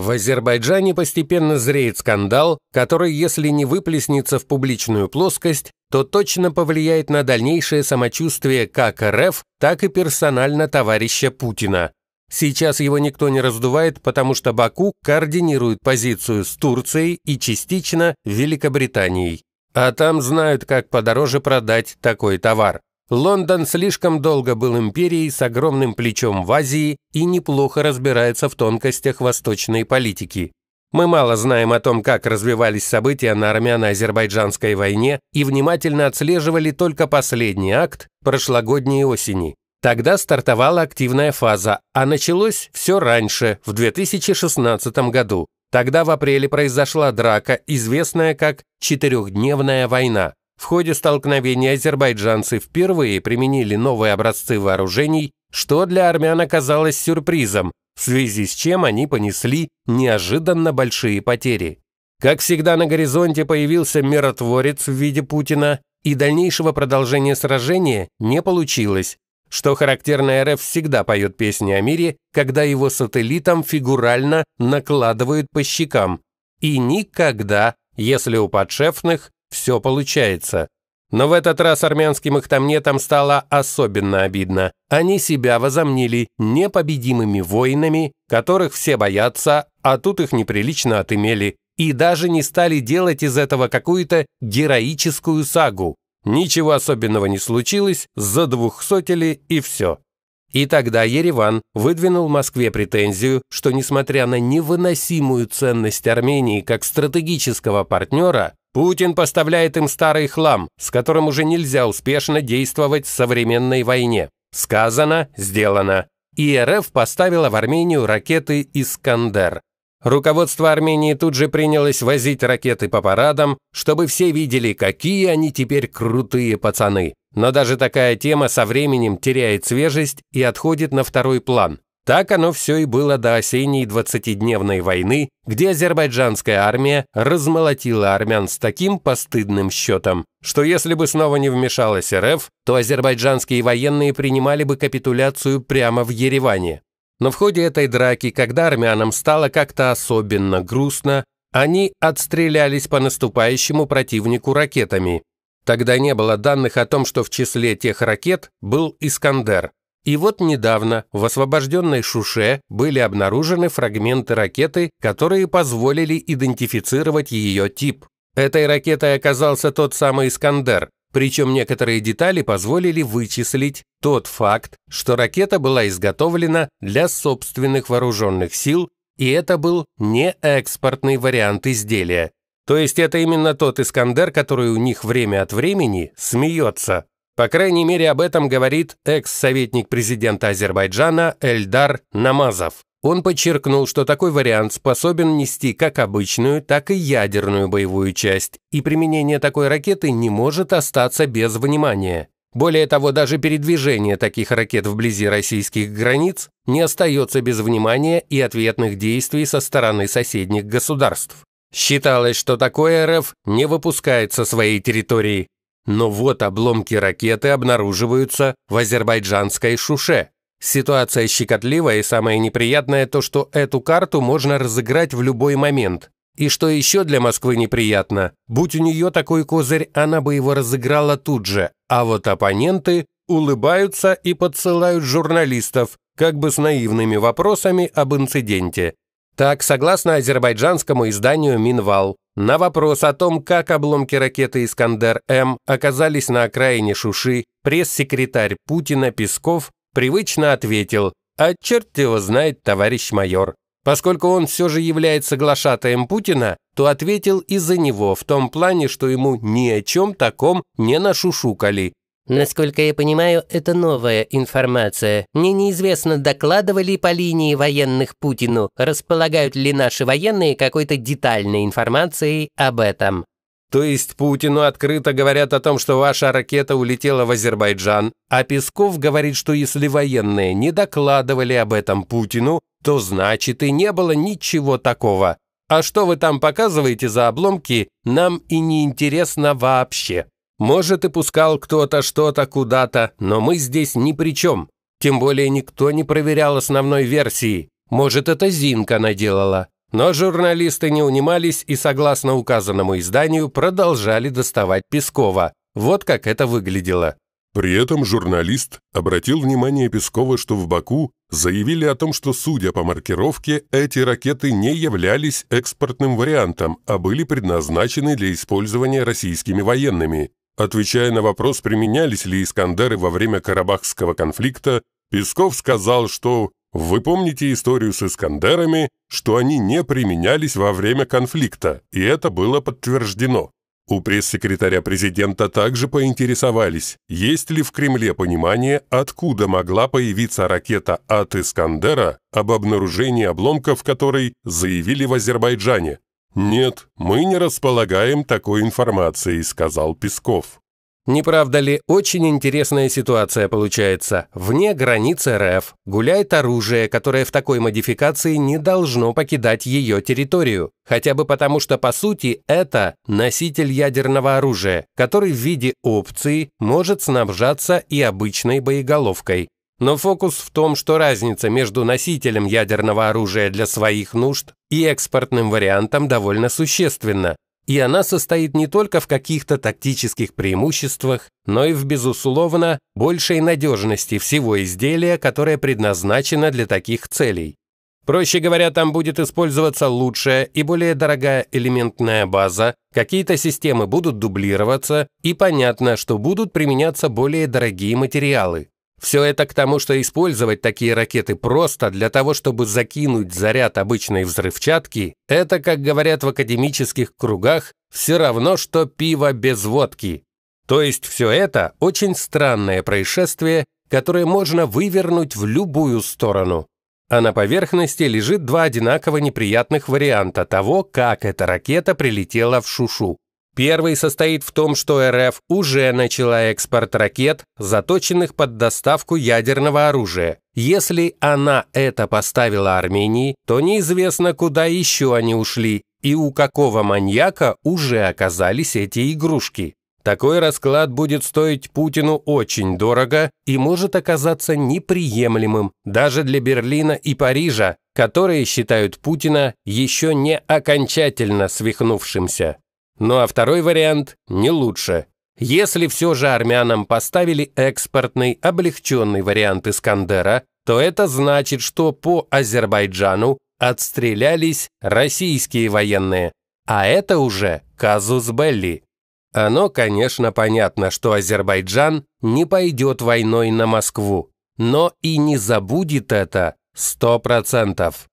В Азербайджане постепенно зреет скандал, который, если не выплеснется в публичную плоскость, то точно повлияет на дальнейшее самочувствие как РФ, так и персонально товарища Путина. Сейчас его никто не раздувает, потому что Баку координирует позицию с Турцией и частично Великобританией. А там знают, как подороже продать такой товар. Лондон слишком долго был империей с огромным плечом в Азии и неплохо разбирается в тонкостях восточной политики. Мы мало знаем о том, как развивались события на армяно-азербайджанской войне и внимательно отслеживали только последний акт прошлогодней осени. Тогда стартовала активная фаза, а началось все раньше, в 2016 году. Тогда в апреле произошла драка, известная как «Четырехдневная война». В ходе столкновения азербайджанцы впервые применили новые образцы вооружений, что для армян оказалось сюрпризом, в связи с чем они понесли неожиданно большие потери. Как всегда на горизонте появился миротворец в виде Путина, и дальнейшего продолжения сражения не получилось, что характерно РФ всегда поет песни о мире, когда его сателлитам фигурально накладывают по щекам, и никогда, если у подшефных, все получается. Но в этот раз армянским ихтамнетам стало особенно обидно. Они себя возомнили непобедимыми воинами, которых все боятся, а тут их неприлично отымели, и даже не стали делать из этого какую-то героическую сагу. Ничего особенного не случилось, за двухсотили и все. И тогда Ереван выдвинул Москве претензию, что несмотря на невыносимую ценность Армении как стратегического партнера, Путин поставляет им старый хлам, с которым уже нельзя успешно действовать в современной войне. Сказано, сделано. И РФ поставила в Армению ракеты «Искандер». Руководство Армении тут же принялось возить ракеты по парадам, чтобы все видели, какие они теперь крутые пацаны. Но даже такая тема со временем теряет свежесть и отходит на второй план. Так оно все и было до осенней двадцатидневной войны, где азербайджанская армия размолотила армян с таким постыдным счетом, что если бы снова не вмешалась РФ, то азербайджанские военные принимали бы капитуляцию прямо в Ереване. Но в ходе этой драки, когда армянам стало как-то особенно грустно, они отстрелялись по наступающему противнику ракетами. Тогда не было данных о том, что в числе тех ракет был «Искандер», и вот недавно в освобожденной Шуше были обнаружены фрагменты ракеты, которые позволили идентифицировать ее тип. Этой ракетой оказался тот самый «Искандер», причем некоторые детали позволили вычислить тот факт, что ракета была изготовлена для собственных вооруженных сил, и это был не экспортный вариант изделия. То есть это именно тот «Искандер», который у них время от времени смеется. По крайней мере, об этом говорит экс-советник президента Азербайджана Эльдар Намазов. Он подчеркнул, что такой вариант способен нести как обычную, так и ядерную боевую часть, и применение такой ракеты не может остаться без внимания. Более того, даже передвижение таких ракет вблизи российских границ не остается без внимания и ответных действий со стороны соседних государств. Считалось, что такое РФ не выпускает со своей территории, но вот обломки ракеты обнаруживаются в азербайджанской Шуше. Ситуация щекотливая и самое неприятное то, что эту карту можно разыграть в любой момент. И что еще для Москвы неприятно, будь у нее такой козырь, она бы его разыграла тут же, а вот оппоненты улыбаются и подсылают журналистов, как бы с наивными вопросами об инциденте. Так, согласно азербайджанскому изданию «Минвал», на вопрос о том, как обломки ракеты «Искандер-М» оказались на окраине Шуши, пресс-секретарь Путина Песков привычно ответил «А черт его знает, товарищ майор». Поскольку он все же является глашатаем Путина, то ответил из-за него в том плане, что ему ни о чем таком не нашушукали. Насколько я понимаю, это новая информация. Мне неизвестно, докладывали по линии военных Путину, располагают ли наши военные какой-то детальной информацией об этом. То есть Путину открыто говорят о том, что ваша ракета улетела в Азербайджан, а Песков говорит, что если военные не докладывали об этом Путину, то значит и не было ничего такого. А что вы там показываете за обломки, нам и не интересно вообще. Может, и пускал кто-то что-то куда-то, но мы здесь ни при чем. Тем более никто не проверял основной версии. Может, это Зинка наделала. Но журналисты не унимались и, согласно указанному изданию, продолжали доставать Пескова. Вот как это выглядело. При этом журналист обратил внимание Пескова, что в Баку заявили о том, что, судя по маркировке, эти ракеты не являлись экспортным вариантом, а были предназначены для использования российскими военными. Отвечая на вопрос, применялись ли Искандеры во время Карабахского конфликта, Песков сказал, что «Вы помните историю с Искандерами, что они не применялись во время конфликта, и это было подтверждено». У пресс-секретаря президента также поинтересовались, есть ли в Кремле понимание, откуда могла появиться ракета от Искандера, об обнаружении обломков которой заявили в Азербайджане, «Нет, мы не располагаем такой информацией», — сказал Песков. «Не правда ли, очень интересная ситуация получается. Вне границ РФ гуляет оружие, которое в такой модификации не должно покидать ее территорию, хотя бы потому, что, по сути, это носитель ядерного оружия, который в виде опции может снабжаться и обычной боеголовкой. Но фокус в том, что разница между носителем ядерного оружия для своих нужд и экспортным вариантом довольно существенна, и она состоит не только в каких-то тактических преимуществах, но и в, безусловно, большей надежности всего изделия, которое предназначено для таких целей. Проще говоря, там будет использоваться лучшая и более дорогая элементная база, какие-то системы будут дублироваться, и понятно, что будут применяться более дорогие материалы. Все это к тому, что использовать такие ракеты просто для того, чтобы закинуть заряд обычной взрывчатки, это, как говорят в академических кругах, все равно, что пиво без водки. То есть все это очень странное происшествие, которое можно вывернуть в любую сторону. А на поверхности лежит два одинаково неприятных варианта того, как эта ракета прилетела в Шушу. Первый состоит в том, что РФ уже начала экспорт ракет, заточенных под доставку ядерного оружия. Если она это поставила Армении, то неизвестно, куда еще они ушли и у какого маньяка уже оказались эти игрушки. Такой расклад будет стоить Путину очень дорого и может оказаться неприемлемым даже для Берлина и Парижа, которые считают Путина еще не окончательно свихнувшимся. Ну а второй вариант не лучше. Если все же армянам поставили экспортный облегченный вариант Искандера, то это значит, что по Азербайджану отстрелялись российские военные. А это уже казус белли. Оно, конечно, понятно, что Азербайджан не пойдет войной на Москву, но и не забудет это сто процентов.